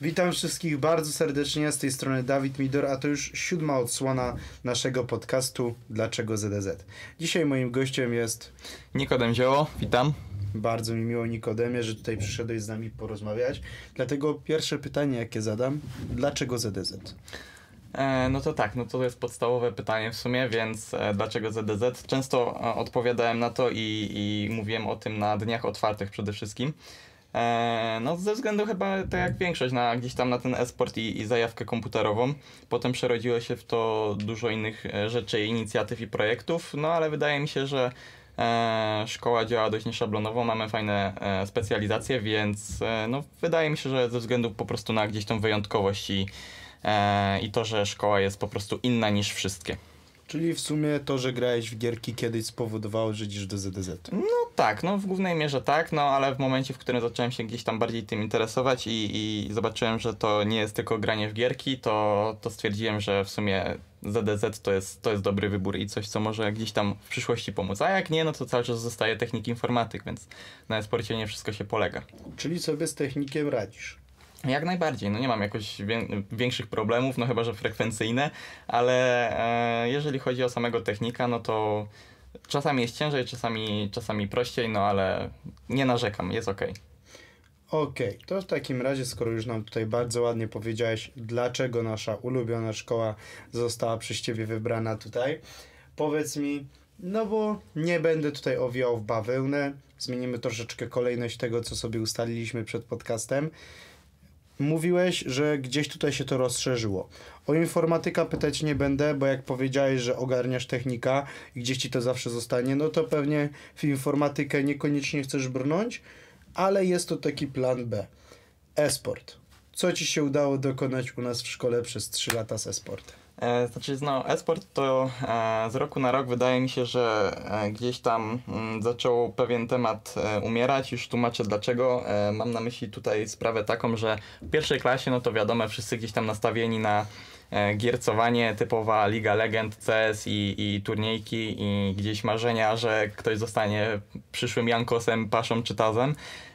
Witam wszystkich bardzo serdecznie, z tej strony Dawid Midor, a to już siódma odsłona naszego podcastu Dlaczego ZDZ. Dzisiaj moim gościem jest... Nikodem Zioło, witam. Bardzo mi miło Nikodemie, że tutaj przyszedłeś z nami porozmawiać. Dlatego pierwsze pytanie, jakie zadam, dlaczego ZDZ? E, no to tak, no to jest podstawowe pytanie w sumie, więc e, dlaczego ZDZ? Często e, odpowiadałem na to i, i mówiłem o tym na dniach otwartych przede wszystkim. E, no ze względu chyba, tak jak większość, na, gdzieś tam na ten esport i, i zajawkę komputerową. Potem przerodziło się w to dużo innych e, rzeczy, inicjatyw i projektów, no ale wydaje mi się, że E, szkoła działa dość nieszablonowo, mamy fajne e, specjalizacje, więc e, no, wydaje mi się, że ze względu po prostu na gdzieś tą wyjątkowość i, e, i to, że szkoła jest po prostu inna niż wszystkie. Czyli w sumie to, że grałeś w gierki kiedyś spowodowało, że idziesz do ZDZ. No tak, no w głównej mierze tak, no ale w momencie, w którym zacząłem się gdzieś tam bardziej tym interesować i, i zobaczyłem, że to nie jest tylko granie w gierki, to, to stwierdziłem, że w sumie ZDZ to jest, to jest dobry wybór i coś, co może gdzieś tam w przyszłości pomóc. A jak nie, no to cały czas zostaje technik informatyk, więc na esporcie nie wszystko się polega. Czyli sobie z technikiem radzisz? Jak najbardziej, no nie mam jakoś większych problemów, no chyba że frekwencyjne, ale e, jeżeli chodzi o samego technika, no to czasami jest ciężej, czasami, czasami prościej, no ale nie narzekam, jest ok. Okej, okay, to w takim razie, skoro już nam tutaj bardzo ładnie powiedziałeś, dlaczego nasza ulubiona szkoła została przez Ciebie wybrana tutaj, powiedz mi, no bo nie będę tutaj owijał w bawełnę, zmienimy troszeczkę kolejność tego, co sobie ustaliliśmy przed podcastem. Mówiłeś, że gdzieś tutaj się to rozszerzyło. O informatyka pytać nie będę, bo jak powiedziałeś, że ogarniasz technika i gdzieś ci to zawsze zostanie, no to pewnie w informatykę niekoniecznie chcesz brnąć, ale jest to taki plan B. Esport. Co ci się udało dokonać u nas w szkole przez 3 lata z esportem? E, znaczy, no, e-sport to e, z roku na rok wydaje mi się, że e, gdzieś tam mm, zaczął pewien temat umierać. Już tłumaczę dlaczego. Mam na myśli tutaj sprawę taką, że w pierwszej klasie, no to wiadomo, wszyscy gdzieś tam nastawieni na E, giercowanie typowa Liga Legend, CS i, i turniejki i gdzieś marzenia, że ktoś zostanie przyszłym Jankosem, Paszą czy Tazem.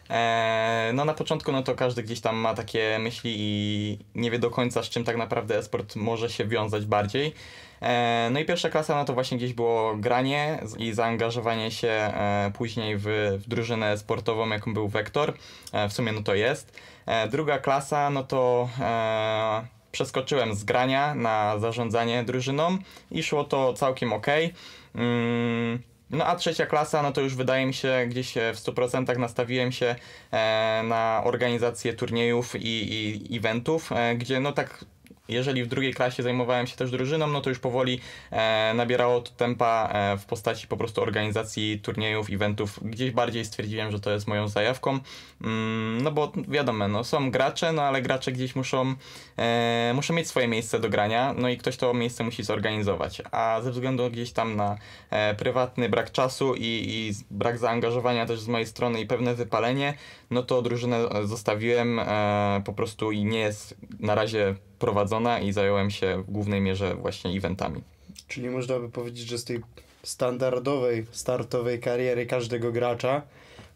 E, no na początku no to każdy gdzieś tam ma takie myśli i nie wie do końca z czym tak naprawdę esport może się wiązać bardziej. E, no i pierwsza klasa no to właśnie gdzieś było granie i zaangażowanie się później w, w drużynę sportową jaką był Wektor. W sumie no to jest. Druga klasa no to Przeskoczyłem z grania na zarządzanie drużyną i szło to całkiem ok. Mm, no a trzecia klasa, no to już wydaje mi się, gdzieś e, w 100% nastawiłem się e, na organizację turniejów i, i eventów, e, gdzie no tak jeżeli w drugiej klasie zajmowałem się też drużyną, no to już powoli e, nabierało to tempa e, w postaci po prostu organizacji turniejów, eventów. Gdzieś bardziej stwierdziłem, że to jest moją zajawką, mm, no bo wiadomo, no, są gracze, no ale gracze gdzieś muszą, e, muszą mieć swoje miejsce do grania, no i ktoś to miejsce musi zorganizować, a ze względu gdzieś tam na e, prywatny brak czasu i, i brak zaangażowania też z mojej strony i pewne wypalenie, no to drużynę zostawiłem e, po prostu i nie jest na razie prowadzona i zająłem się w głównej mierze właśnie eventami. Czyli można by powiedzieć, że z tej standardowej, startowej kariery każdego gracza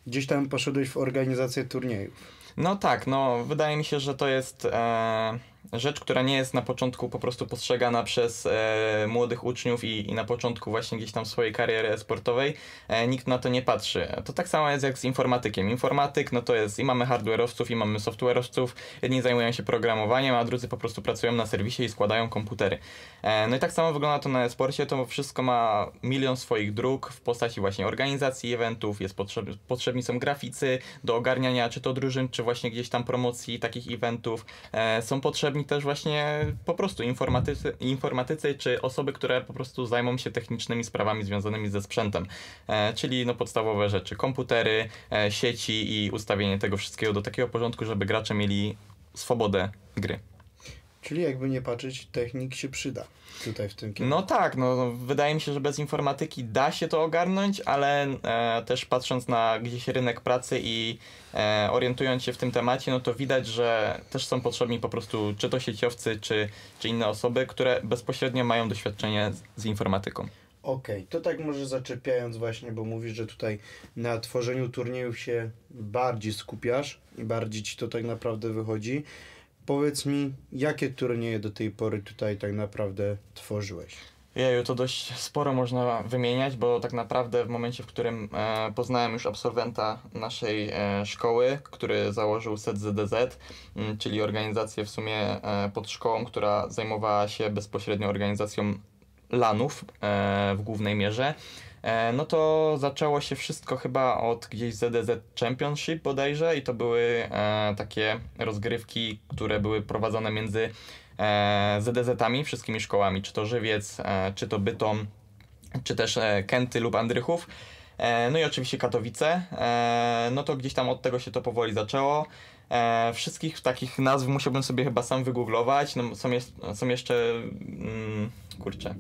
gdzieś tam poszedłeś w organizację turniejów. No tak, no wydaje mi się, że to jest... E, rzecz, która nie jest na początku po prostu postrzegana przez e, młodych uczniów i, i, na początku właśnie gdzieś tam swojej kariery sportowej, e, nikt na to nie patrzy. To tak samo jest jak z informatykiem. Informatyk, no to jest i mamy hardware'owców, i mamy software'owców, jedni zajmują się programowaniem, a drudzy po prostu pracują na serwisie i składają komputery. E, no i tak samo wygląda to na e-sporcie, to wszystko ma milion swoich dróg w postaci właśnie organizacji eventów, jest potrzeb, potrzebni są graficy do ogarniania czy to drużyn, czy właśnie gdzieś tam promocji takich eventów, e, są potrzebne potrzebni też właśnie po prostu informatycy, informatycy czy osoby, które po prostu zajmą się technicznymi sprawami związanymi ze sprzętem. E, czyli no podstawowe rzeczy, komputery, e, sieci i ustawienie tego wszystkiego do takiego porządku, żeby gracze mieli swobodę gry. Czyli jakby nie patrzeć, technik się przyda tutaj w tym kierunku. No tak, no, no, wydaje mi się, że bez informatyki da się to ogarnąć, ale e, też patrząc na gdzieś rynek pracy i e, orientując się w tym temacie, no to widać, że też są potrzebni po prostu czy to sieciowcy, czy, czy inne osoby, które bezpośrednio mają doświadczenie z, z informatyką. Okej, okay, to tak może zaczepiając właśnie, bo mówisz, że tutaj na tworzeniu turniejów się bardziej skupiasz i bardziej ci to tak naprawdę wychodzi. Powiedz mi, jakie turnieje do tej pory tutaj tak naprawdę tworzyłeś? Jeju, to dość sporo można wymieniać, bo tak naprawdę w momencie, w którym e, poznałem już absolwenta naszej e, szkoły, który założył SETZDZ, mm, czyli organizację w sumie e, pod szkołą, która zajmowała się bezpośrednio organizacją lanów e, w głównej mierze, E, no to zaczęło się wszystko chyba od gdzieś ZDZ Championship bodajże i to były e, takie rozgrywki, które były prowadzone między e, ZDZ-ami, wszystkimi szkołami, czy to Żywiec, czy to Bytom, czy też Kęty lub Andrychów. No i oczywiście Katowice. No to gdzieś tam od tego się to powoli zaczęło. E, wszystkich takich nazw musiałbym sobie chyba sam wygooglować. No, są, jest, są jeszcze. Mm, kurczę.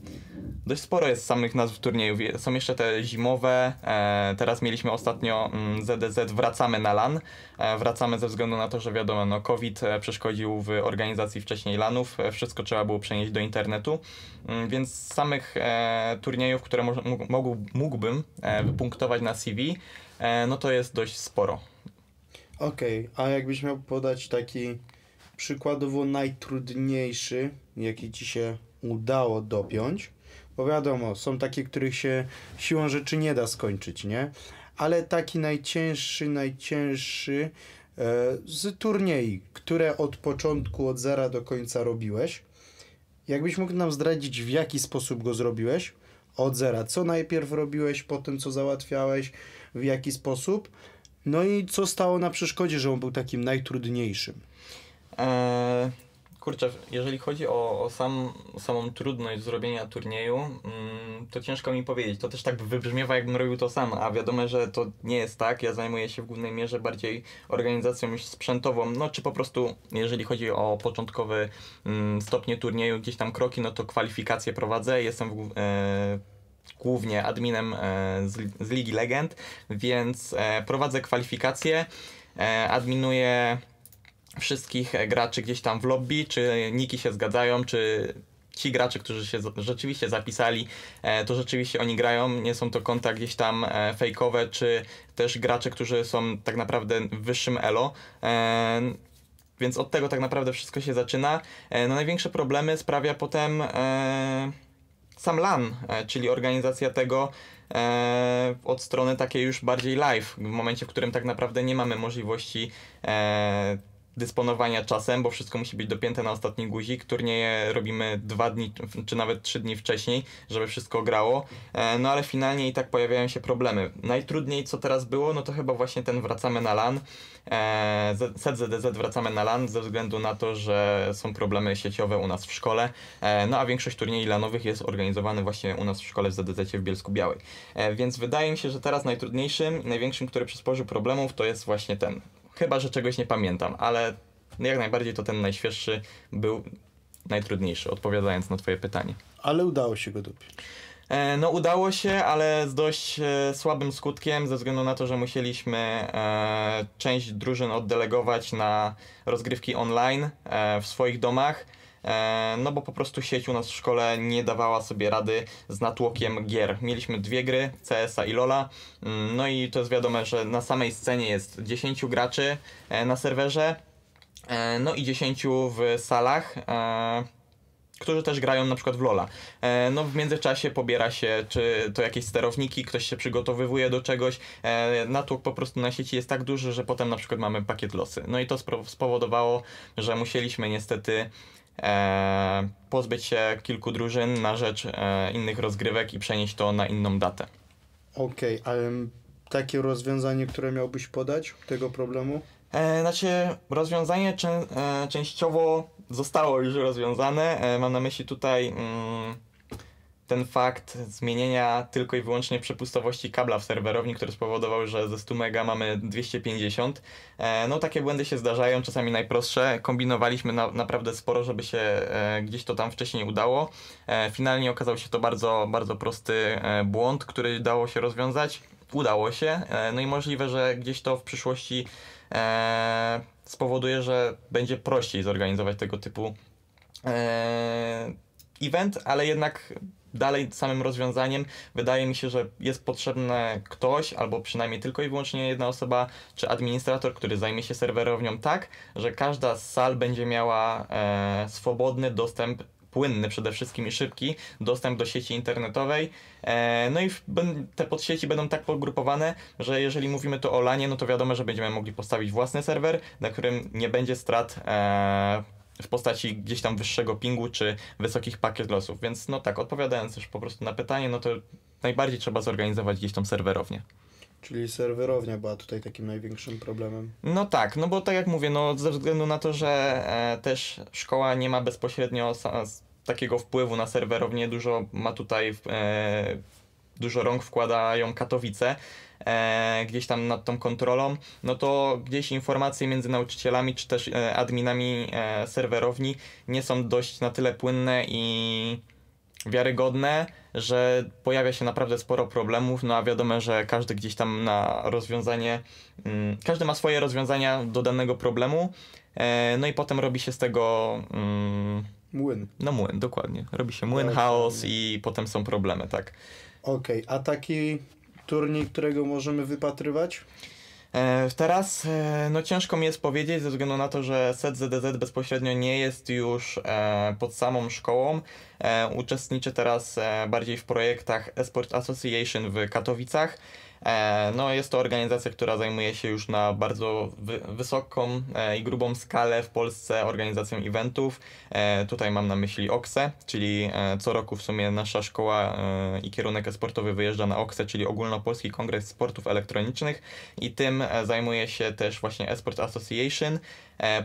Dość sporo jest samych nazw turniejów. Są jeszcze te zimowe. E, teraz mieliśmy ostatnio mm, ZDZ Wracamy na LAN. E, wracamy ze względu na to, że wiadomo, no, COVID e, przeszkodził w organizacji wcześniej LANów. E, wszystko trzeba było przenieść do internetu. Mm, więc z samych e, turniejów, które mo mógłbym wypunktować na CV, no to jest dość sporo. Okej, okay, a jakbyś miał podać taki przykładowo najtrudniejszy, jaki ci się udało dopiąć, bo wiadomo, są takie, których się siłą rzeczy nie da skończyć, nie? Ale taki najcięższy, najcięższy e, z turniej, które od początku, od zera do końca robiłeś. Jakbyś mógł nam zdradzić, w jaki sposób go zrobiłeś od zera? Co najpierw robiłeś, potem co załatwiałeś, w jaki sposób? No i co stało na przeszkodzie, że on był takim najtrudniejszym? Eee, kurczę, jeżeli chodzi o, o, sam, samą trudność zrobienia turnieju, mm, to ciężko mi powiedzieć. To też tak wybrzmiewa, jakbym robił to sam, a wiadomo, że to nie jest tak. Ja zajmuję się w głównej mierze bardziej organizacją sprzętową, no czy po prostu, jeżeli chodzi o początkowy mm, stopnie turnieju, gdzieś tam kroki, no to kwalifikacje prowadzę, jestem w, e, głównie adminem e, z, Ligi Legend, więc e, prowadzę kwalifikacje, e, adminuję wszystkich graczy gdzieś tam w lobby, czy niki się zgadzają, czy ci gracze, którzy się rzeczywiście zapisali, to rzeczywiście oni grają, nie są to konta gdzieś tam fejkowe, czy też gracze, którzy są tak naprawdę w wyższym elo. Więc od tego tak naprawdę wszystko się zaczyna. No największe problemy sprawia potem sam LAN, e, czyli organizacja tego e, od strony takiej już bardziej live, w momencie, w którym tak naprawdę nie mamy możliwości e, dysponowania czasem, bo wszystko musi być dopięte na ostatni guzik. Turnieje robimy dwa dni, czy nawet trzy dni wcześniej, żeby wszystko grało. E, no ale finalnie i tak pojawiają się problemy. Najtrudniej, co teraz było, no to chyba właśnie ten wracamy na LAN. Set ZDZ wracamy na LAN ze względu na to, że są problemy sieciowe u nas w szkole. E, no a większość turniejów lanowych jest organizowany właśnie u nas w szkole w ZDZ w Bielsku Białej. E, więc wydaje mi się, że teraz najtrudniejszym największym, który przysporzył problemów, to jest właśnie ten Chyba, że czegoś nie pamiętam, ale jak najbardziej to ten najświeższy był najtrudniejszy, odpowiadając na twoje pytanie. Ale udało się go dopić. E, no udało się, ale z dość e, słabym skutkiem, ze względu na to, że musieliśmy e, część drużyn oddelegować na rozgrywki online e, w swoich domach E, no bo po prostu sieć u nas w szkole nie dawała sobie rady z natłokiem gier. Mieliśmy dwie gry, CS-a i LoLa, mm, no i to jest wiadome, że na samej scenie jest 10 graczy e, na serwerze, e, no i 10 w salach którzy też grają na przykład w Lola. no w międzyczasie pobiera się, czy to jakieś sterowniki, ktoś się przygotowywuje do czegoś. natłok po prostu na sieci jest tak duży, że potem na przykład mamy pakiet losy. No i to spowodowało, że musieliśmy niestety E, pozbyć się kilku drużyn na rzecz e, innych rozgrywek i przenieść to na inną datę. Okej, okay, ale takie rozwiązanie, które miałbyś podać tego problemu? E, znaczy, rozwiązanie częściowo zostało już rozwiązane. mam na myśli tutaj. Mm, ten fakt zmienienia tylko i wyłącznie przepustowości kabla w serwerowni, które spowodowały, że ze 100 mega mamy 250. E, no takie błędy się zdarzają, czasami najprostsze. Kombinowaliśmy na, naprawdę sporo, żeby się e, gdzieś to tam wcześniej udało. E, finalnie okazał się to bardzo, bardzo prosty błąd, który dało się rozwiązać. Udało się. No i możliwe, że gdzieś to w przyszłości spowoduje, że będzie prościej zorganizować tego typu event, ale jednak dalej samym rozwiązaniem. Wydaje mi się, że jest potrzebny ktoś, albo przynajmniej tylko i wyłącznie jedna osoba, czy administrator, który zajmie się serwerownią tak, że każda z sal będzie miała e, swobodny dostęp płynny przede wszystkim i szybki dostęp do sieci internetowej. E, no i te podsieci będą tak pogrupowane, że jeżeli mówimy tu o LANie, no to wiadomo, że będziemy mogli postawić własny serwer, na którym nie będzie strat e, w postaci gdzieś tam wyższego pingu czy wysokich pakiet losów. Więc no tak, odpowiadając już po prostu na pytanie, no to najbardziej trzeba zorganizować gdzieś tą serwerownię. Czyli serwerownia była tutaj takim największym problemem. No tak, no bo tak jak mówię, no ze względu na to, że e, też szkoła nie ma bezpośrednio takiego wpływu na serwerownię, dużo ma tutaj e, dużo rąk wkładają Katowice, e, gdzieś tam nad tą kontrolą, no to gdzieś informacje między nauczycielami czy też e, adminami e, serwerowni nie są dość na tyle płynne i wiarygodne, że pojawia się naprawdę sporo problemów, no a wiadomo, że każdy gdzieś tam na rozwiązanie, mm, każdy ma swoje rozwiązania do danego problemu, e, no i potem robi się z tego... Mm, młyn. No młyn, dokładnie. Robi się młyn, tak, chaos tak. i potem są problemy, tak. Okej, okay, a taki turniej, którego możemy wypatrywać? E, teraz e, no ciężko mi jest powiedzieć ze względu na to, że set ZDZ bezpośrednio nie jest już e, pod samą szkołą. Uczestniczę teraz bardziej w projektach Esport Association w Katowicach. E, no, jest to organizacja, która zajmuje się już na bardzo wy wysoką e, i grubą skalę w Polsce organizacją eventów. E, tutaj mam na myśli OKSE, czyli co roku w sumie nasza szkoła i kierunek sportowy wyjeżdża na OKSE, czyli Ogólnopolski Kongres Sportów Elektronicznych i tym zajmuje się też właśnie Esport Association.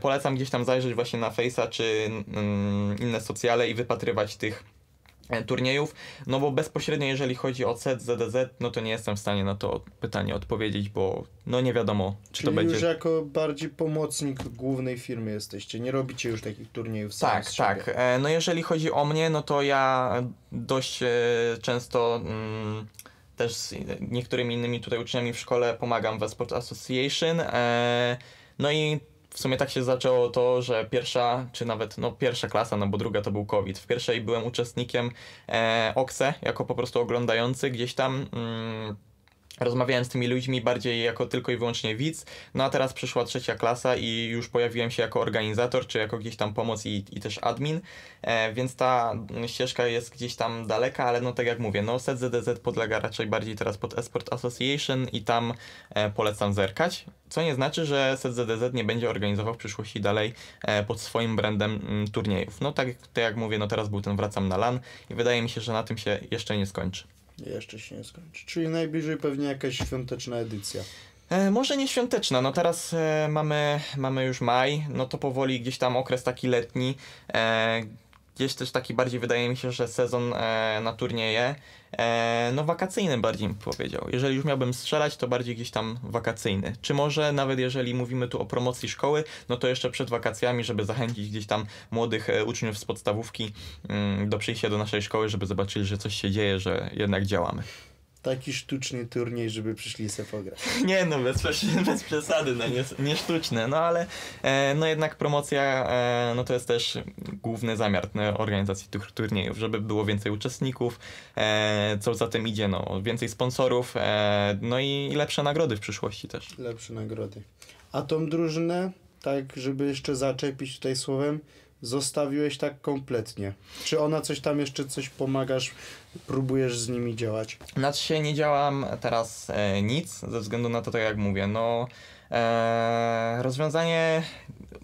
Polecam gdzieś tam zajrzeć właśnie na Face'a czy mm, inne socjale i wypatrywać tych E, turniejów, no bo bezpośrednio jeżeli chodzi o set ZDZ, no to nie jestem w stanie na to pytanie odpowiedzieć, bo no nie wiadomo, czy Czyli to będzie... już jako bardziej pomocnik głównej firmy jesteście, nie robicie już takich turniejów sami Tak, tak. E, no jeżeli chodzi o mnie, no to ja dość e, często mm, też z niektórymi innymi tutaj uczniami w szkole pomagam w Esport Association, no i w sumie tak się zaczęło to, że pierwsza, czy nawet no pierwsza klasa, no bo druga to był COVID. W pierwszej byłem uczestnikiem e, OKSE, jako po prostu oglądający gdzieś tam... Mm, rozmawiałem z tymi ludźmi bardziej jako tylko i wyłącznie widz, no a teraz przyszła trzecia klasa i już pojawiłem się jako organizator, czy jako gdzieś tam pomoc i, i też admin, e, więc ta ścieżka jest gdzieś tam daleka, ale no tak jak mówię, no ZDZ podlega raczej bardziej teraz pod Esport Association i tam e, polecam zerkać, co nie znaczy, że ZDZ nie będzie organizował w przyszłości dalej e, pod swoim brandem m, mm, turniejów. No tak, tak jak mówię, no teraz był ten Wracam na LAN i wydaje mi się, że na tym się jeszcze nie skończy. Jeszcze się nie skończy. Czyli najbliżej pewnie jakaś świąteczna edycja. E, może nie świąteczna, no teraz e, mamy, mamy już maj, no to powoli gdzieś tam okres taki letni, e, gdzieś też taki bardziej wydaje mi się, że sezon e, na turnieje, E, no wakacyjnym bardziej bym powiedział. Jeżeli już miałbym strzelać, to bardziej gdzieś tam wakacyjny. Czy może nawet jeżeli mówimy tu o promocji szkoły, no to jeszcze przed wakacjami, żeby zachęcić gdzieś tam młodych e, uczniów z podstawówki mm, do przyjścia do naszej szkoły, żeby zobaczyli, że coś się dzieje, że jednak działamy taki sztuczny turniej, żeby przyszli se pograć. Nie no, bez, bez przesady, no nie, nie sztuczne, no ale e, no jednak promocja e, no to jest też główny zamiar no, organizacji tych turniejów, żeby było więcej uczestników, e, co za tym idzie, no więcej sponsorów, e, no i lepsze nagrody w przyszłości też. Lepsze nagrody. A tą drużynę, tak żeby jeszcze zaczepić tutaj słowem, zostawiłeś tak kompletnie. Czy ona coś tam jeszcze coś pomagasz próbujesz z nimi działać? Na się nie działam teraz e, nic, ze względu na to, tak jak mówię, no e, rozwiązanie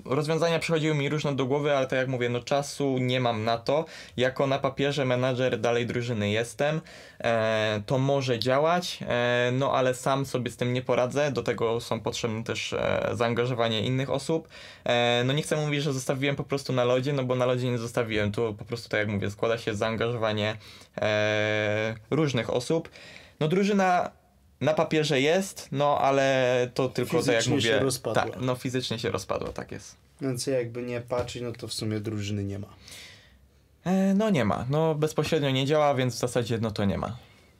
rozwiązania przychodziły mi różne do głowy, ale tak jak mówię, no czasu nie mam na to. Jako na papierze menadżer dalej drużyny jestem, e, to może działać, e, no ale sam sobie z tym nie poradzę, do tego są potrzebne też e, zaangażowanie innych osób. E, no nie chcę mówić, że zostawiłem po prostu na lodzie, no bo na lodzie nie zostawiłem, tu po prostu tak jak mówię, składa się zaangażowanie e, różnych osób. No drużyna na papierze jest, no ale to tylko tak jak mówię. Fizycznie się rozpadło. Tak, no fizycznie się rozpadło, tak jest. Więc jakby nie patrzeć, no to w sumie drużyny nie ma. E, no nie ma. No bezpośrednio nie działa, więc w zasadzie no to nie ma.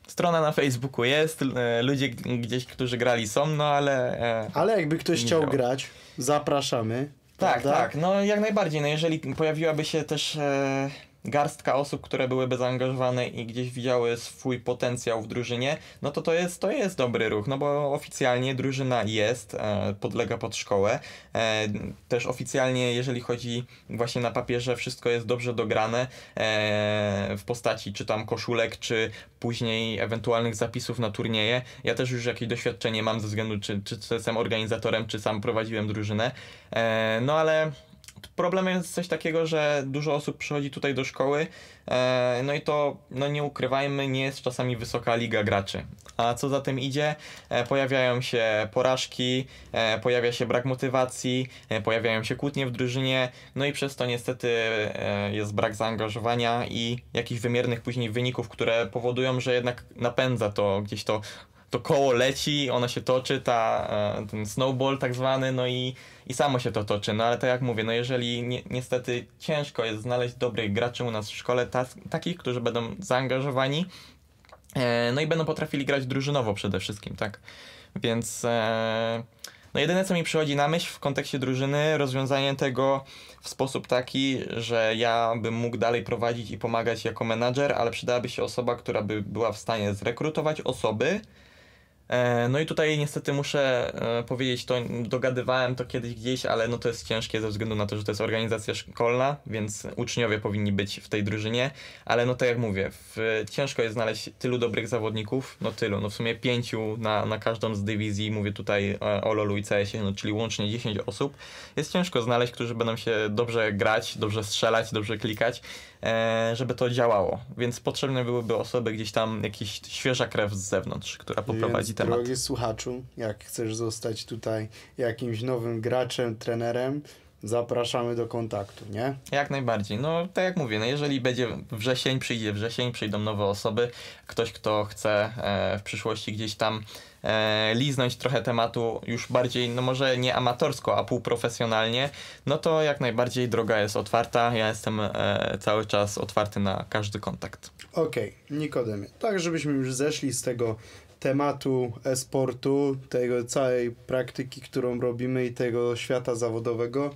Strona na Facebooku jest, e, ludzie gdzieś, którzy grali są, no ale... E, ale jakby ktoś chciał działa. grać, zapraszamy. Tak, prawda? tak, no jak najbardziej. No jeżeli pojawiłaby się też e, garstka osób, które byłyby zaangażowane i gdzieś widziały swój potencjał w drużynie, no to to jest, to jest dobry ruch, no bo oficjalnie drużyna jest, e, podlega pod szkołę. E, też oficjalnie, jeżeli chodzi właśnie na papierze, wszystko jest dobrze dograne e, w postaci czy tam koszulek, czy później ewentualnych zapisów na turnieje. Ja też już jakieś doświadczenie mam ze względu, czy, czy jestem organizatorem, czy sam prowadziłem drużynę. No ale Problemem jest coś takiego, że dużo osób przychodzi tutaj do szkoły, e, no i to, no nie ukrywajmy, nie jest czasami wysoka liga graczy. A co za tym idzie, e, pojawiają się porażki, e, pojawia się brak motywacji, pojawiają się kłótnie w drużynie, no i przez to niestety jest brak zaangażowania i jakichś wymiernych później wyników, które powodują, że jednak napędza to gdzieś to to koło leci, ono się toczy, ta, e, ten snowball tak zwany, no i, i samo się to toczy. No ale tak jak mówię, no jeżeli ni niestety ciężko jest znaleźć dobrych graczy u nas w szkole, ta takich, którzy będą zaangażowani, e, no i będą potrafili grać drużynowo przede wszystkim, tak? Więc e, no jedyne co mi przychodzi na myśl w kontekście drużyny, rozwiązanie tego w sposób taki, że ja bym mógł dalej prowadzić i pomagać jako menadżer, ale przydałaby się osoba, która by była w stanie zrekrutować osoby, E, no i tutaj niestety muszę e, powiedzieć to, dogadywałem to kiedyś gdzieś, ale no to jest ciężkie ze względu na to, że to jest organizacja szkolna, więc uczniowie powinni być w tej drużynie, ale no tak jak mówię, w, ciężko jest znaleźć tylu dobrych zawodników, no tylu, no w sumie pięciu na, na każdą z dywizji, mówię tutaj e, o LoLu i CS-ie, no czyli łącznie 10 osób, jest ciężko znaleźć, którzy będą się dobrze grać, dobrze strzelać, dobrze klikać, E, żeby to działało. Więc potrzebne byłyby osoby gdzieś tam, jakiś świeża krew z zewnątrz, która poprowadzi Więc, temat. Drogi słuchaczu, jak chcesz zostać tutaj jakimś nowym graczem, trenerem, zapraszamy do kontaktu, nie? Jak najbardziej. No, tak jak mówię, no jeżeli będzie wrzesień, przyjdzie wrzesień, przyjdą nowe osoby, ktoś, kto chce e, w przyszłości gdzieś tam e, liznąć trochę tematu już bardziej, no może nie amatorsko, a półprofesjonalnie, no to jak najbardziej droga jest otwarta. Ja jestem e, cały czas otwarty na każdy kontakt. Okej, okay, Nikodemie. Tak, żebyśmy już zeszli z tego tematu e-sportu, tego całej praktyki, którą robimy i tego świata zawodowego.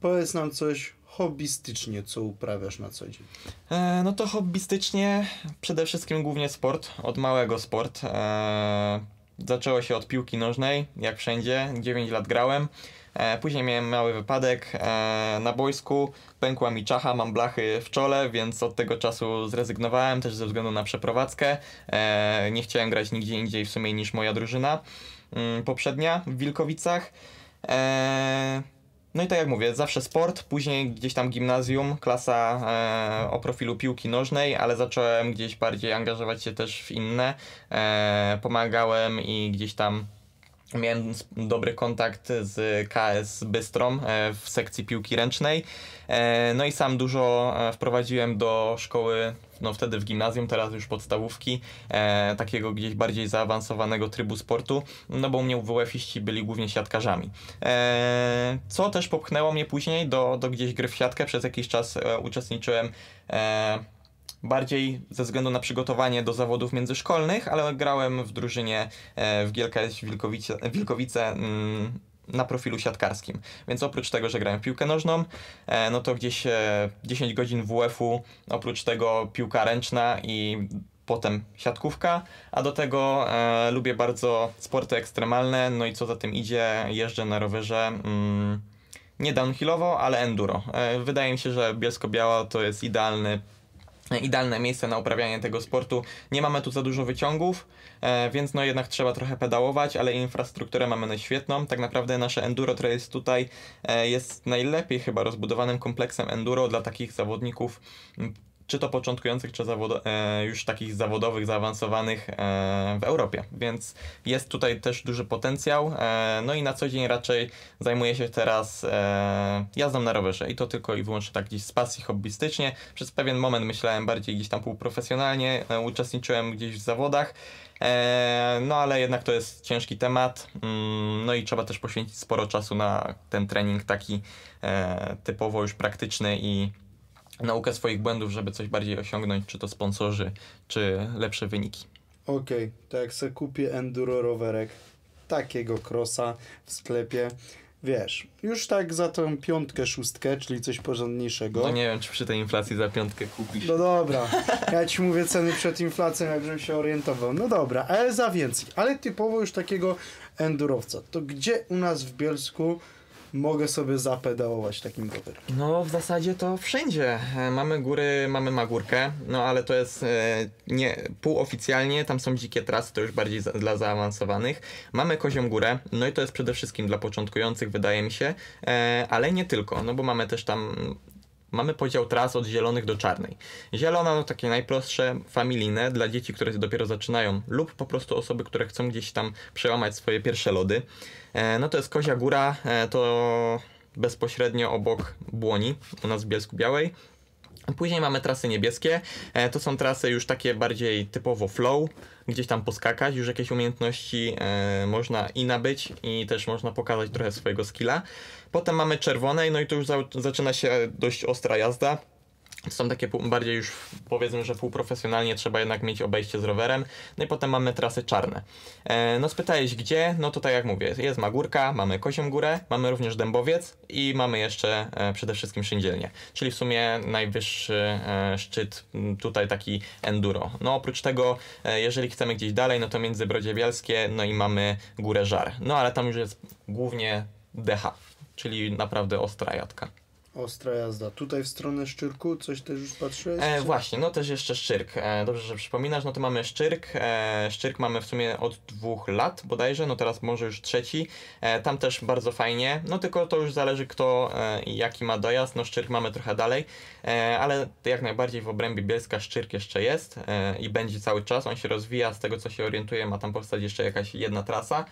Powiedz nam coś hobbystycznie, co uprawiasz na co dzień? E, no to hobbystycznie przede wszystkim głównie sport, od małego sport. E, Zaczęło się od piłki nożnej, jak wszędzie, 9 lat grałem. E, później miałem mały wypadek e, na boisku, pękła mi czacha, mam blachy w czole, więc od tego czasu zrezygnowałem też ze względu na przeprowadzkę. E, nie chciałem grać nigdzie indziej w sumie niż moja drużyna mm, poprzednia w Wilkowicach. No i tak jak mówię, zawsze sport, później gdzieś tam gimnazjum, klasa e, o profilu piłki nożnej, ale zacząłem gdzieś bardziej angażować się też w inne. E, pomagałem i gdzieś tam Miałem dobry kontakt z KS Bystrą e, w sekcji piłki ręcznej. E, no i sam dużo e, wprowadziłem do szkoły, no wtedy w gimnazjum, teraz już podstawówki, takiego gdzieś bardziej zaawansowanego trybu sportu, no bo u mnie WF-iści byli głównie siatkarzami. Co też popchnęło mnie później do, do gdzieś gry w siatkę. Przez jakiś czas uczestniczyłem bardziej ze względu na przygotowanie do zawodów międzyszkolnych, ale grałem w drużynie e, w GLKS Wilkowice, Wilkowice mm, na profilu siatkarskim. Więc oprócz tego, że grałem w piłkę nożną, e, no to gdzieś 10 e, godzin WF-u, oprócz tego piłka ręczna i potem siatkówka, a do tego e, lubię bardzo sporty ekstremalne, no i co za tym idzie, jeżdżę na rowerze. Mm, nie downhillowo, ale enduro. E, wydaje mi się, że Bielsko-Biała to jest idealny idealne miejsce na uprawianie tego sportu. Nie mamy tu za dużo wyciągów, e, więc no jednak trzeba trochę pedałować, ale infrastrukturę mamy no świetną. Tak naprawdę nasze Enduro Trails tutaj e, jest najlepiej chyba rozbudowanym kompleksem enduro dla takich zawodników czy to początkujących, czy e, już takich zawodowych, zaawansowanych e, w Europie. Więc jest tutaj też duży potencjał. E, no i na co dzień raczej zajmuję się teraz jazdą na rowerze i to tylko i wyłącznie tak gdzieś z pasji, hobbystycznie. Przez pewien moment myślałem bardziej gdzieś tam półprofesjonalnie, uczestniczyłem gdzieś w zawodach. No, ale jednak to jest ciężki temat. Mm, no i trzeba też poświęcić sporo czasu na ten trening taki typowo już praktyczny i naukę swoich błędów, żeby coś bardziej osiągnąć, czy to sponsorzy, czy lepsze wyniki. Okej, okay, tak jak se kupię enduro rowerek, takiego krosa w sklepie, wiesz, już tak za tą piątkę, szóstkę, czyli coś porządniejszego. No nie wiem, czy przy tej inflacji za piątkę kupisz. No dobra, ja ci mówię ceny przed inflacją, jakbym się orientował. No dobra, ale za więcej, ale typowo już takiego endurowca. To gdzie u nas w Bielsku mogę sobie zapedałować takim rowerem. No w zasadzie to wszędzie. E, mamy góry, mamy Magórkę, no ale to jest e, nie półoficjalnie, tam są dzikie trasy, to już bardziej za, dla zaawansowanych. Mamy Koziom Górę, no i to jest przede wszystkim dla początkujących wydaje mi się, e, ale nie tylko, no bo mamy też tam mamy podział tras od zielonych do czarnej. Zielona, no takie najprostsze, familijne, dla dzieci, które dopiero zaczynają, lub po prostu osoby, które chcą gdzieś tam przełamać swoje pierwsze lody. E, no to jest Kozia Góra, e, to bezpośrednio obok Błoni, u nas w Bielsku Białej. Później mamy trasy niebieskie. E, to są trasy już takie bardziej typowo flow, gdzieś tam poskakać, już jakieś umiejętności można i nabyć, i też można pokazać trochę swojego skilla. Potem mamy czerwone, no i tu już zaczyna się dość ostra jazda są takie bardziej już powiedzmy, że półprofesjonalnie trzeba jednak mieć obejście z rowerem. No i potem mamy trasy czarne. E, no spytałeś gdzie? No to tak jak mówię, jest Magórka, mamy Kosią Górę, mamy również Dębowiec i mamy jeszcze e, przede wszystkim Szyndzielnie. czyli w sumie najwyższy e, szczyt tutaj taki enduro. No oprócz tego, e, jeżeli chcemy gdzieś dalej, no to między Brodzie Bielskie, no i mamy Górę Żar. No ale tam już jest głównie DH, czyli naprawdę ostra jadka. Ostra jazda. Tutaj w stronę Szczyrku coś też już patrzyłeś? E, właśnie, no też jeszcze Szczyrk. E, dobrze, że przypominasz, no to mamy Szczyrk. E, Szczyrk mamy w sumie od dwóch lat bodajże, no teraz może już trzeci. E, tam też bardzo fajnie, no tylko to już zależy kto e, jaki ma dojazd. No Szczyrk mamy trochę dalej, e, ale jak najbardziej w obrębie Bielska Szczyrk jeszcze jest e, i będzie cały czas. On się rozwija, z tego co się orientuje ma tam powstać jeszcze jakaś jedna trasa.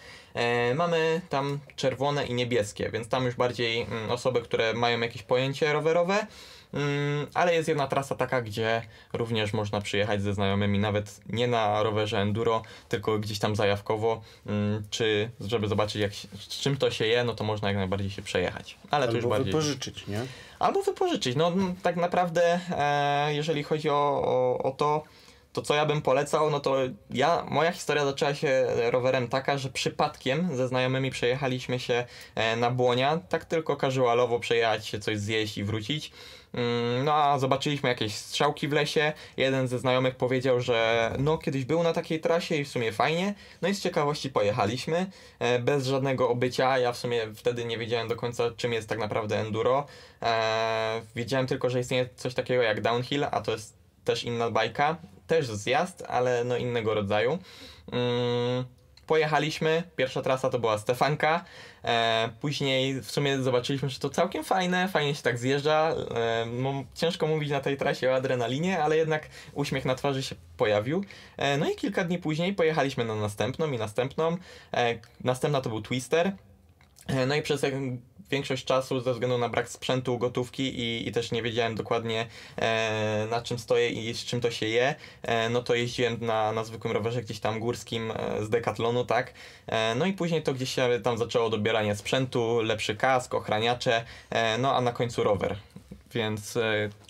mamy tam czerwone i niebieskie, więc tam już bardziej m, mm, osoby, które mają jakieś pojęcie rowerowe. Mm, ale jest jedna trasa taka, gdzie również można przyjechać ze znajomymi, nawet nie na rowerze enduro, tylko gdzieś tam zajawkowo, mm, czy żeby zobaczyć, jak, z czym to się je, no to można jak najbardziej się przejechać. Ale Albo to już bardziej. wypożyczyć, nie? Albo wypożyczyć. No mm, tak naprawdę, e, jeżeli chodzi o, o, o to, to co ja bym polecał, no to ja, moja historia zaczęła się rowerem taka, że przypadkiem ze znajomymi przejechaliśmy się e, na Błonia, tak tylko casualowo przejechać się, coś zjeść i wrócić. Mm, no a zobaczyliśmy jakieś strzałki w lesie. Jeden ze znajomych powiedział, że no kiedyś był na takiej trasie i w sumie fajnie. No i z ciekawości pojechaliśmy, e, bez żadnego obycia. Ja w sumie wtedy nie wiedziałem do końca czym jest tak naprawdę enduro. E, wiedziałem tylko, że istnieje coś takiego jak downhill, a to jest też inna bajka też zjazd, ale no innego rodzaju. Mm, pojechaliśmy, pierwsza trasa to była Stefanka, e, później w sumie zobaczyliśmy, że to całkiem fajne, fajnie się tak zjeżdża, e, no, ciężko mówić na tej trasie o adrenalinie, ale jednak uśmiech na twarzy się pojawił. E, no i kilka dni później pojechaliśmy na następną i następną, e, następna to był Twister, E, no i przez większość czasu ze względu na brak sprzętu, gotówki i, i też nie wiedziałem dokładnie e, na czym stoję i z czym to się je, e, no to jeździłem na, na zwykłym rowerze gdzieś tam górskim e, z Decathlonu, tak? E, no i później to gdzieś się tam zaczęło dobieranie sprzętu, lepszy kask, ochraniacze, e, no a na końcu rower, więc...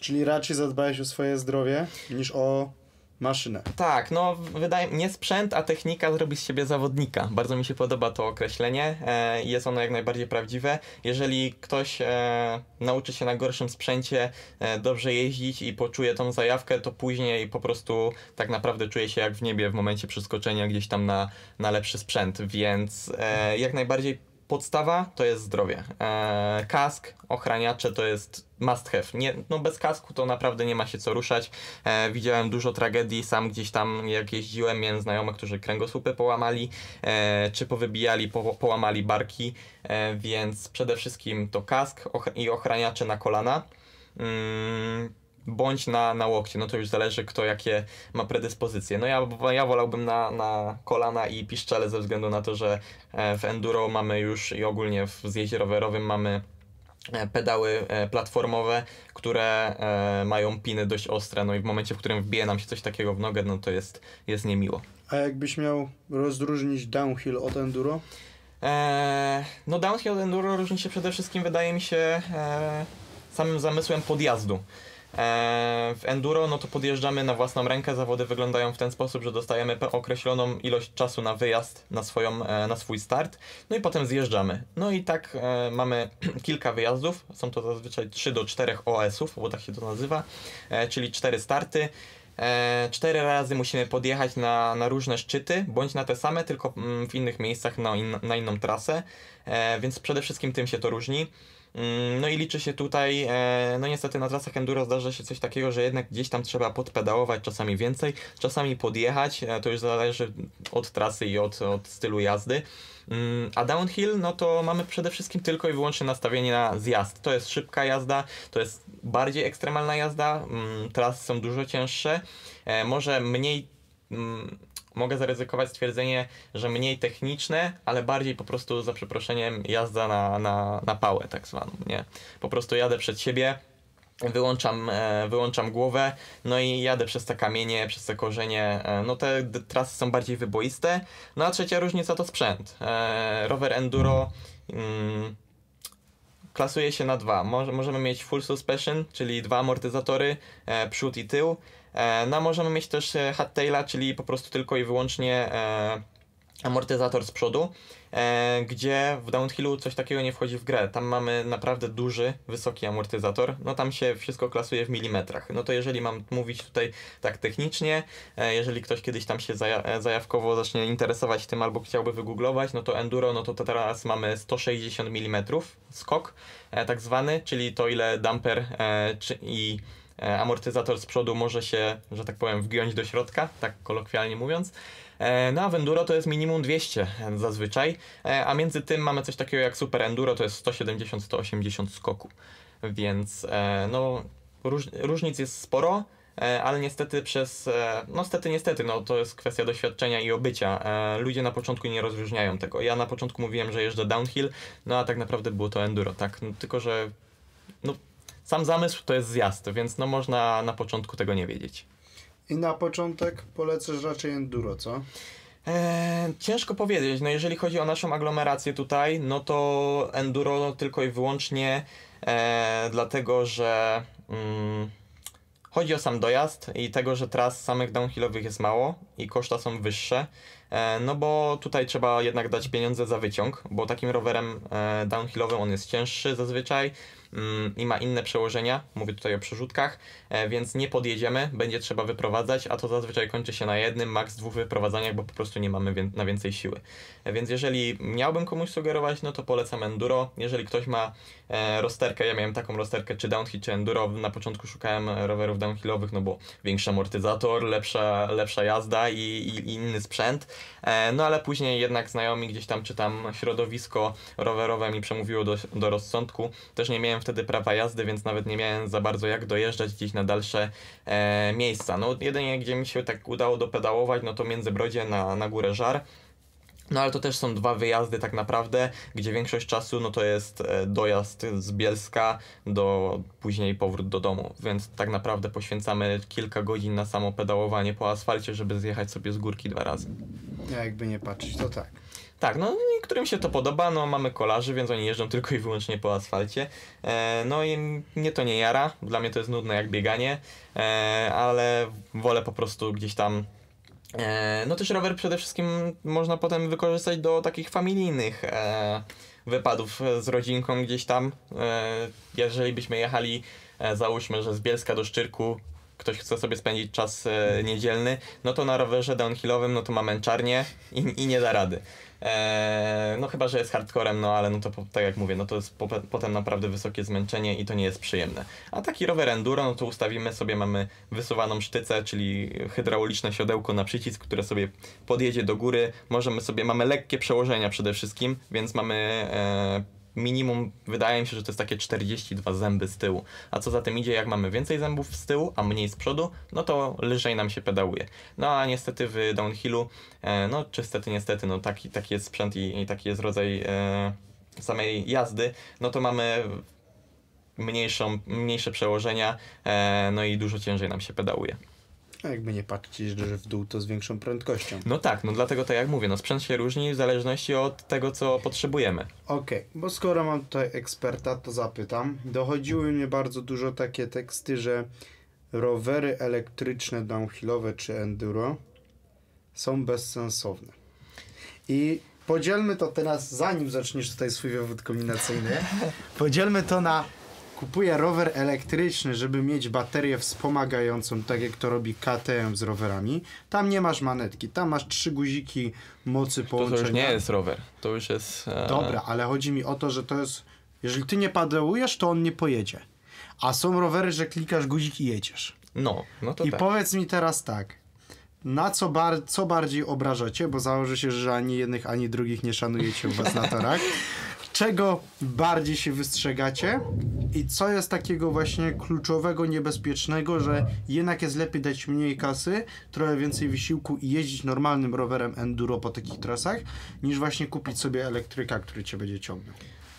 Czyli raczej zadbałeś o swoje zdrowie niż o maszynę. Tak, no wydaje nie sprzęt, a technika zrobi z siebie zawodnika. Bardzo mi się podoba to określenie. E, jest ono jak najbardziej prawdziwe. Jeżeli ktoś e, nauczy się na gorszym sprzęcie e, dobrze jeździć i poczuje tą zajawkę, to później po prostu tak naprawdę czuje się jak w niebie w momencie przeskoczenia gdzieś tam na, na lepszy sprzęt, więc e, jak najbardziej podstawa to jest zdrowie. Eee, kask, ochraniacze to jest must have. Nie, no bez kasku to naprawdę nie ma się co ruszać. E, widziałem dużo tragedii, sam gdzieś tam jak jeździłem, miałem znajomych, którzy kręgosłupy połamali, e, czy powybijali, po, połamali barki, e, więc przede wszystkim to kask och i ochraniacze na kolana. Mm, bądź na, na łokcie, no to już zależy kto jakie ma predyspozycje. No ja, ja wolałbym na, na kolana i piszczele ze względu na to, że e, w enduro mamy już i ogólnie w zjeździe rowerowym mamy e, pedały e, platformowe, które mają piny dość ostre, no i w momencie, w którym wbije nam się coś takiego w nogę, no to jest, jest niemiło. A jakbyś miał rozróżnić downhill od enduro? Eee, no downhill od enduro różni się przede wszystkim, wydaje mi się, eee, samym zamysłem podjazdu. E, w enduro no to podjeżdżamy na własną rękę. Zawody wyglądają w ten sposób, że dostajemy określoną ilość czasu na wyjazd, na, swoją, e, na swój start, no i potem zjeżdżamy. No i tak e, mamy kilka wyjazdów, są to zazwyczaj 3 do 4 OS-ów, bo tak się to nazywa, czyli 4 starty. Cztery razy musimy podjechać na, na różne szczyty, bądź na te same, tylko mm, w innych miejscach, na, in, na inną trasę, więc przede wszystkim tym się to różni. Mm, no i liczy się tutaj, e, no niestety na trasach enduro zdarza się coś takiego, że jednak gdzieś tam trzeba podpedałować czasami więcej, czasami podjechać, e, to już zależy od trasy i od, od stylu jazdy. Mm, a downhill, no to mamy przede wszystkim tylko i wyłącznie nastawienie na zjazd. To jest szybka jazda, to jest bardziej ekstremalna jazda, mm, trasy są dużo cięższe, e, może mniej mogę zaryzykować stwierdzenie, że mniej techniczne, ale bardziej po prostu za przeproszeniem jazda na, na, na pałę tak zwaną, nie? Po prostu jadę przed siebie, wyłączam, e, wyłączam głowę, no i jadę przez te kamienie, przez te korzenie. E, no te trasy są bardziej wyboiste. No a trzecia różnica to sprzęt. E, rower enduro mm, klasuje się na dwa. możemy mieć full suspension, czyli dwa amortyzatory, przód i tył. E, no możemy mieć też e, hardtaila, czyli po prostu tylko i wyłącznie e, amortyzator z przodu, gdzie w downhillu coś takiego nie wchodzi w grę. Tam mamy naprawdę duży, wysoki amortyzator. No tam się wszystko klasuje w milimetrach. No to jeżeli mam mówić tutaj tak technicznie, jeżeli ktoś kiedyś tam się zaja zajawkowo zacznie interesować tym albo chciałby wygooglować, no to enduro, no to, to teraz mamy 160 mm skok tak zwany, czyli to ile damper i E, amortyzator z przodu może się, że tak powiem, wgiąć do środka, tak kolokwialnie mówiąc. E, no a w enduro to jest minimum 200 e, zazwyczaj, a między tym mamy coś takiego jak super enduro, to jest 170-180 skoku, więc no róż, różnic jest sporo, ale niestety przez, no stety niestety, no to jest kwestia doświadczenia i obycia. Ludzie na początku nie rozróżniają tego. Ja na początku mówiłem, że jeżdżę downhill, no a tak naprawdę było to enduro, tak, no, tylko że sam zamysł to jest zjazd, więc no można na początku tego nie wiedzieć. I na początek polecasz raczej enduro, co? Eee, ciężko powiedzieć. No jeżeli chodzi o naszą aglomerację tutaj, no to enduro tylko i wyłącznie eee, dlatego, że mm, chodzi o sam dojazd i tego, że tras samych downhillowych jest mało i koszta są wyższe. E, no bo tutaj trzeba jednak dać pieniądze za wyciąg, bo takim rowerem e, downhillowym on jest cięższy zazwyczaj Mm, i ma inne przełożenia, mówię tutaj o przerzutkach, e, więc nie podjedziemy, będzie trzeba wyprowadzać, a to zazwyczaj kończy się na jednym, maks dwóch wyprowadzaniach, bo po prostu nie mamy na więcej siły. E, więc jeżeli miałbym komuś sugerować, no to polecam enduro. Jeżeli ktoś ma E, rozterkę, ja miałem taką rozterkę czy downhill, czy enduro, na początku szukałem rowerów downhillowych, no bo większy amortyzator, lepsza, lepsza jazda i, i inny sprzęt, e, no ale później jednak znajomi gdzieś tam, czy tam środowisko rowerowe mi przemówiło do, do rozsądku, też nie miałem wtedy prawa jazdy, więc nawet nie miałem za bardzo jak dojeżdżać gdzieś na dalsze e, miejsca, no jedynie gdzie mi się tak udało dopedałować, no to między na, na górę Żar, no ale to też są dwa wyjazdy tak naprawdę, gdzie większość czasu no to jest e, dojazd z Bielska do później powrót do domu, więc tak naprawdę poświęcamy kilka godzin na samo pedałowanie po asfalcie, żeby zjechać sobie z górki dwa razy. Ja jakby nie patrzeć, to tak. Tak, no niektórym się to podoba, no mamy kolarzy, więc oni jeżdżą tylko i wyłącznie po asfalcie. E, no i mnie to nie jara, dla mnie to jest nudne jak bieganie, e, ale wolę po prostu gdzieś tam E, no też rower przede wszystkim można potem wykorzystać do takich familijnych e, wypadów z rodzinką gdzieś tam. E, jeżeli byśmy jechali, załóżmy, że z Bielska do Szczyrku ktoś chce sobie spędzić czas niedzielny, no to na rowerze downhillowym, no to ma męczarnię i, i nie da rady. Eee, no chyba, że jest hardcorem, no ale no to po, tak jak mówię, no to jest po, potem naprawdę wysokie zmęczenie i to nie jest przyjemne. A taki rower enduro, no to ustawimy sobie, mamy wysuwaną sztycę, czyli hydrauliczne siodełko na przycisk, które sobie podjedzie do góry. Możemy sobie, mamy lekkie przełożenia przede wszystkim, więc mamy... Eee, minimum, wydaje mi się, że to jest takie 42 zęby z tyłu. A co za tym idzie, jak mamy więcej zębów z tyłu, a mniej z przodu, no to lżej nam się pedałuje. No a niestety w downhillu, e, no czy stety, niestety, no taki, taki jest sprzęt i, i taki jest rodzaj e, samej jazdy, no to mamy mniejszą, mniejsze przełożenia, e, no i dużo ciężej nam się pedałuje no jakby nie patrzeć, że w dół to z większą prędkością. No tak, no dlatego tak jak mówię, no sprzęt się różni w zależności od tego, co potrzebujemy. Okej, okay, bo skoro mam tutaj eksperta, to zapytam. Dochodziły mnie bardzo dużo takie teksty, że rowery elektryczne downhillowe czy enduro są bezsensowne. I podzielmy to teraz, zanim zaczniesz tutaj swój wywód kombinacyjny, podzielmy to na kupuję rower elektryczny, żeby mieć baterię wspomagającą, tak jak to robi KTM z rowerami, tam nie masz manetki, tam masz trzy guziki mocy połączenia. To, już nie jest rower, to już jest... E, Dobra, ale chodzi mi o to, że to jest... Jeżeli ty nie padełujesz, to on nie pojedzie. A są rowery, że klikasz guzik i jedziesz. No, no to I tak. powiedz mi teraz tak, na co, bar co bardziej obrażacie, bo założę się, że ani jednych, ani drugich nie szanujecie u was na torach. czego bardziej się wystrzegacie i co jest takiego właśnie kluczowego, niebezpiecznego, że jednak jest lepiej dać mniej kasy, trochę więcej wysiłku i jeździć normalnym rowerem enduro po takich trasach, niż właśnie kupić sobie elektryka, który cię będzie ciągnął.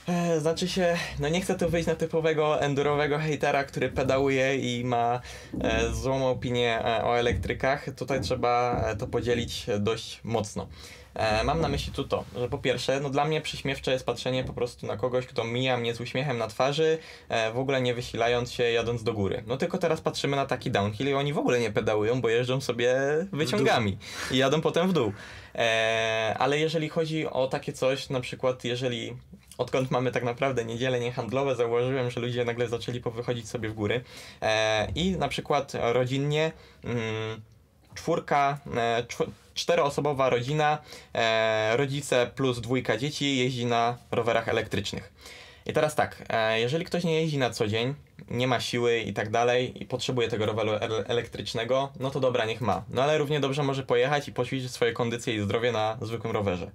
E, znaczy się, no nie chcę tu wyjść na typowego endurowego hejtera, który pedałuje i ma e, złą opinię e, o elektrykach. Tutaj trzeba e, to podzielić e, dość mocno. E, mam na myśli tu to, że po pierwsze, no dla mnie przyśmiewcze jest patrzenie po prostu na kogoś, kto mija mnie z uśmiechem na twarzy, e, w ogóle nie wysilając się jadąc do góry. No tylko teraz patrzymy na taki downhill i oni w ogóle nie pedałują, bo jeżdżą sobie wyciągami i jadą potem w dół. E, ale jeżeli chodzi o takie coś, na przykład jeżeli odkąd mamy tak naprawdę niedzielę niehandlowe, zauważyłem, że ludzie nagle zaczęli powychodzić sobie w góry e, i na przykład rodzinnie mm, czwórka, e, czw Czteroosobowa rodzina, e, rodzice plus dwójka dzieci jeździ na rowerach elektrycznych. I teraz tak, e, jeżeli ktoś nie jeździ na co dzień, nie ma siły i tak dalej i potrzebuje tego roweru elektrycznego, no to dobra, niech ma. No ale równie dobrze może pojechać i poćwiczyć swoje kondycje i zdrowie na zwykłym rowerze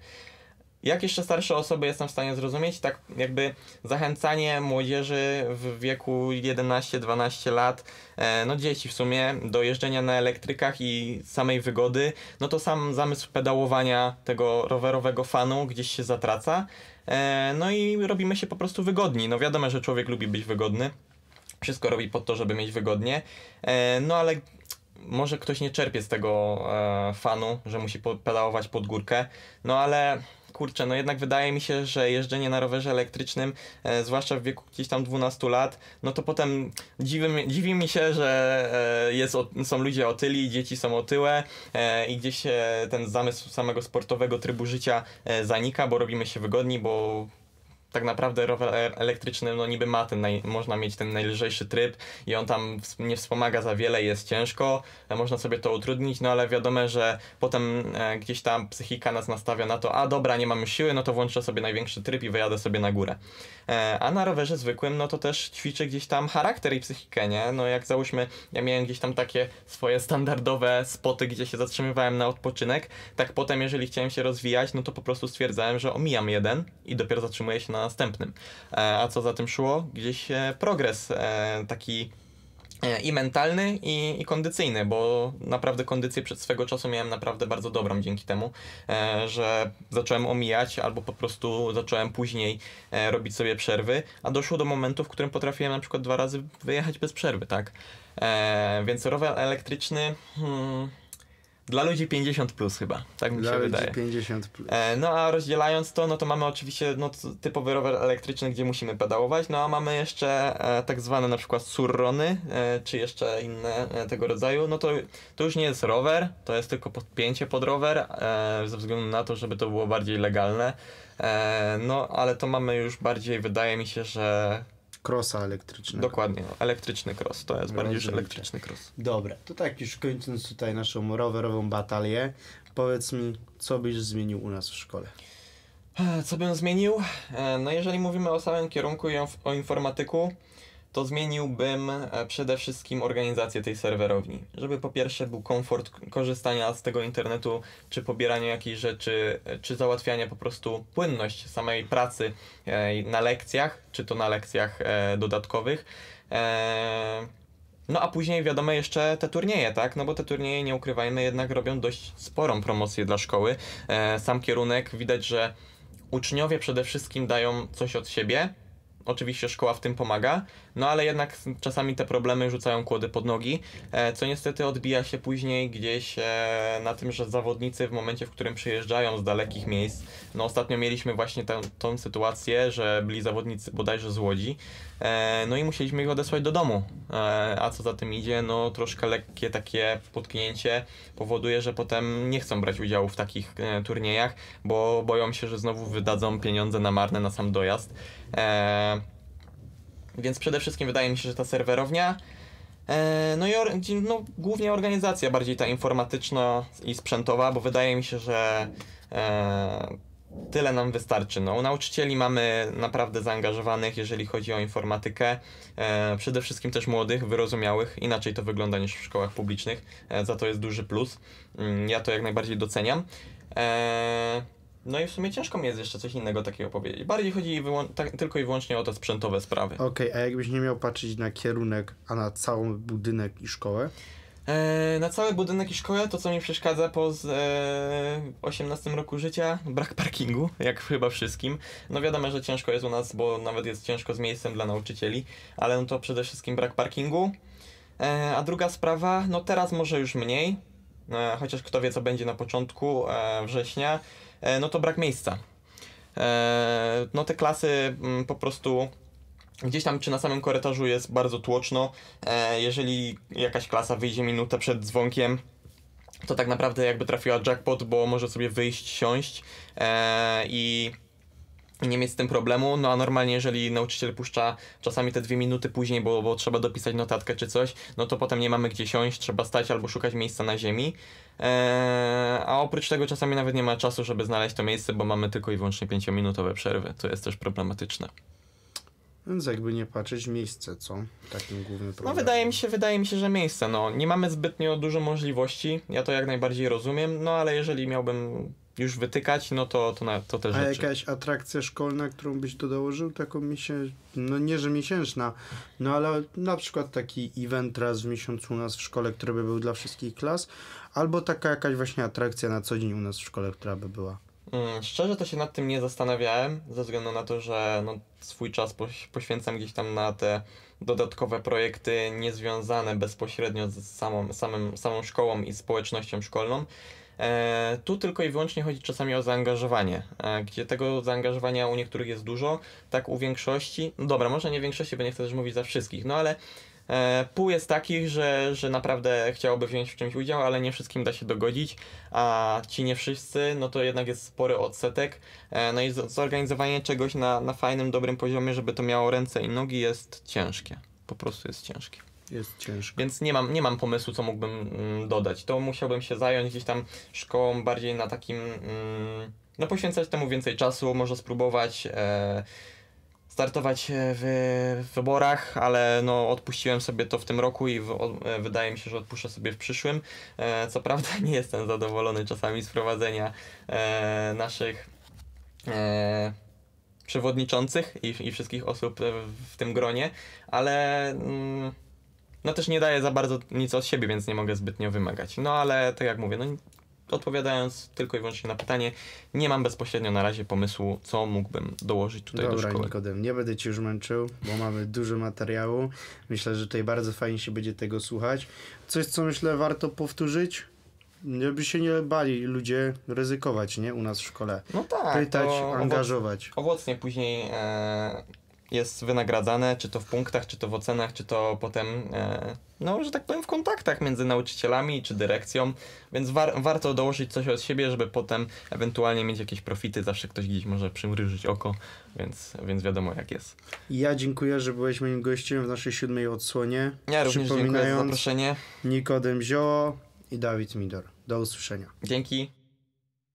jak jeszcze starsze osoby jestem w stanie zrozumieć, tak jakby zachęcanie młodzieży w wieku 11-12 lat, e, no dzieci w sumie, do jeżdżenia na elektrykach i samej wygody, no to sam zamysł pedałowania tego rowerowego fanu gdzieś się zatraca. E, no i robimy się po prostu wygodni. No wiadomo, że człowiek lubi być wygodny. Wszystko robi po to, żeby mieć wygodnie. E, no ale może ktoś nie czerpie z tego fanu, że musi pedałować pod górkę. No ale kurczę, no jednak wydaje mi się, że jeżdżenie na rowerze elektrycznym, e, zwłaszcza w wieku gdzieś tam 12 lat, no to potem dziwi, dziwi mi się, że e, jest, o, są ludzie otyli, dzieci są otyłe e, i gdzieś ten zamysł samego sportowego trybu życia e, zanika, bo robimy się wygodni, bo tak naprawdę rower e- elektryczny no niby ma ten, naj, można mieć ten najlżejszy tryb i on tam nie wspomaga za wiele, jest ciężko, e, można sobie to utrudnić, no ale wiadomo, że potem e, gdzieś tam psychika nas nastawia na to, a dobra, nie mamy siły, no to włączę sobie największy tryb i wyjadę sobie na górę. E, a na rowerze zwykłym, no to też ćwiczę gdzieś tam charakter i psychikę, nie? No jak załóżmy, ja miałem gdzieś tam takie swoje standardowe spoty, gdzie się zatrzymywałem na odpoczynek, tak potem jeżeli chciałem się rozwijać, no to po prostu stwierdzałem, że omijam jeden i dopiero zatrzymuję się na następnym. E, a co za tym szło? Gdzieś e, progres taki E, i mentalny, i, i kondycyjny, bo naprawdę kondycję przed swego czasu miałem naprawdę bardzo dobrą dzięki temu, e, że zacząłem omijać albo po prostu zacząłem później e, robić sobie przerwy, a doszło do momentu, w którym potrafiłem na przykład dwa razy wyjechać bez przerwy, tak? więc rower elektryczny. Hmm, dla ludzi 50 plus chyba, tak mi Dla się ludzi wydaje. 50 plus. E, no a rozdzielając to, no to mamy oczywiście no, typowy rower elektryczny, gdzie musimy pedałować, no a mamy jeszcze e, tak zwane na przykład surrony, e, czy jeszcze inne e, tego rodzaju, no to, to już nie jest rower, to jest tylko podpięcie pod rower, e, ze względu na to, żeby to było bardziej legalne. E, no ale to mamy już bardziej, wydaje mi się, że krosa elektrycznego. Dokładnie, no, elektryczny cross, to jest bardziej elektryczny cross. Dobra, to tak już kończąc tutaj naszą rowerową batalię, powiedz mi, co byś zmienił u nas w szkole? E, co bym zmienił? E, no jeżeli mówimy o samym kierunku i o informatyku, to zmieniłbym e, przede wszystkim organizację tej serwerowni. Żeby po pierwsze był komfort korzystania z tego internetu, czy pobierania jakichś rzeczy, e, czy załatwiania po prostu płynność samej pracy e, na lekcjach, czy to na lekcjach dodatkowych. No a później wiadomo jeszcze te turnieje, tak? No bo te turnieje, nie ukrywajmy, jednak robią dość sporą promocję dla szkoły. Sam kierunek widać, że uczniowie przede wszystkim dają coś od siebie, oczywiście szkoła w tym pomaga, no ale jednak czasami te problemy rzucają kłody pod nogi, e, co niestety odbija się później gdzieś e, na tym, że zawodnicy w momencie, w którym przyjeżdżają z dalekich miejsc, no ostatnio mieliśmy właśnie tę, tą sytuację, że byli zawodnicy bodajże z Łodzi, e, no i musieliśmy ich odesłać do domu, a co za tym idzie, no troszkę lekkie takie potknięcie powoduje, że potem nie chcą brać udziału w takich turniejach, bo boją się, że znowu wydadzą pieniądze na marne na sam dojazd. E, więc przede wszystkim wydaje mi się, że ta serwerownia. E, no i or, no, głównie organizacja, bardziej ta informatyczna i sprzętowa, bo wydaje mi się, że e, tyle nam wystarczy. No, nauczycieli mamy naprawdę zaangażowanych, jeżeli chodzi o informatykę. E, przede wszystkim też młodych, wyrozumiałych. Inaczej to wygląda niż w szkołach publicznych. E, za to jest duży plus. Mm, ja to jak najbardziej doceniam. E, no i w sumie ciężko mi jest jeszcze coś innego takiego powiedzieć. Bardziej chodzi wyłą- tak, tylko i wyłącznie o te sprzętowe sprawy. Okej, a jakbyś nie miał patrzeć na kierunek, a na cały budynek i szkołę? Eee, na cały budynek i szkołę to, co mi przeszkadza po z, eee, 18 roku życia, brak parkingu, jak chyba wszystkim. No wiadomo, że ciężko jest u nas, bo nawet jest ciężko z miejscem dla nauczycieli, ale no to przede wszystkim brak parkingu. Eee, a druga sprawa, no teraz może już mniej, e, chociaż kto wie, co będzie na początku e, września E, no to brak miejsca. E, no te klasy mm, po prostu gdzieś tam czy na samym korytarzu jest bardzo tłoczno. E, jeżeli jakaś klasa wyjdzie minutę przed dzwonkiem, to tak naprawdę jakby trafiła jackpot, bo może sobie wyjść, siąść i nie mieć z tym problemu. No a normalnie, jeżeli nauczyciel puszcza czasami te dwie minuty później, bo, bo trzeba dopisać notatkę czy coś, no to potem nie mamy gdzie siąść, trzeba stać albo szukać miejsca na ziemi. Eee, a oprócz tego czasami nawet nie ma czasu, żeby znaleźć to miejsce, bo mamy tylko i wyłącznie pięciominutowe przerwy, to jest też problematyczne. Więc jakby nie patrzeć miejsce, co? Takim głównym no, problemem. No wydaje mi się, wydaje mi się, że miejsce, no. Nie mamy zbytnio dużo możliwości, ja to jak najbardziej rozumiem, no ale jeżeli miałbym już wytykać, no to, to, na, to te rzeczy. A jakaś atrakcja szkolna, którą byś tu dołożył? Taką miesięczną, no nie, że miesięczna, no ale na przykład taki event raz w miesiącu u nas w szkole, który by był dla wszystkich klas, albo taka jakaś właśnie atrakcja na co dzień u nas w szkole, która by była. Mm, szczerze to się nad tym nie zastanawiałem, ze względu na to, że no, swój czas poświęcam gdzieś tam na te dodatkowe projekty niezwiązane bezpośrednio z samą, samym, samą szkołą i społecznością szkolną, E, tu tylko i wyłącznie chodzi czasami o zaangażowanie, e, gdzie tego zaangażowania u niektórych jest dużo, tak u większości, no dobra, może nie większości, bo nie chcę też mówić za wszystkich, no ale e, Pół jest takich, że, że naprawdę chciałoby wziąć w czymś udział, ale nie wszystkim da się dogodzić, a ci nie wszyscy, no to jednak jest spory odsetek. No i zorganizowanie czegoś na, na fajnym, dobrym poziomie, żeby to miało ręce i nogi jest ciężkie. Po prostu jest ciężkie. Jest ciężko. Więc nie mam, nie mam pomysłu, co mógłbym mm, dodać. To musiałbym się zająć gdzieś tam szkołą bardziej na takim... Mm, no poświęcać temu więcej czasu, może spróbować e, startować w wyborach, ale no, odpuściłem sobie to w tym roku i w, o, e, wydaje mi się, że odpuszczę sobie w przyszłym. E, co prawda nie jestem zadowolony czasami z prowadzenia e, naszych e, przewodniczących i, i, wszystkich osób w, w tym gronie, ale... Mm, no też nie daję za bardzo nic od siebie, więc nie mogę zbytnio wymagać. No ale tak jak mówię, no odpowiadając tylko i wyłącznie na pytanie, nie mam bezpośrednio na razie pomysłu, co mógłbym dołożyć tutaj Dobra, do szkoły. Nikodem, nie będę ci już męczył, bo mamy dużo materiału. Myślę, że tutaj bardzo fajnie się będzie tego słuchać. Coś, co myślę warto powtórzyć, żeby się nie bali ludzie ryzykować, nie? U nas w szkole. No tak. Pytać, angażować. Owoc, owocnie później e, jest wynagradzane, czy to w punktach, czy to w ocenach, czy to potem, e, no, że tak powiem, w kontaktach między nauczycielami czy dyrekcją, więc war warto dołożyć coś od siebie, żeby potem ewentualnie mieć jakieś profity. Zawsze ktoś gdzieś może przymrużyć oko, więc, więc wiadomo jak jest. Ja dziękuję, że byłeś moim gościem w naszej siódmej odsłonie. Ja również dziękuję za zaproszenie. Nikodem Zioło i Dawid Midor. Do usłyszenia. Dzięki.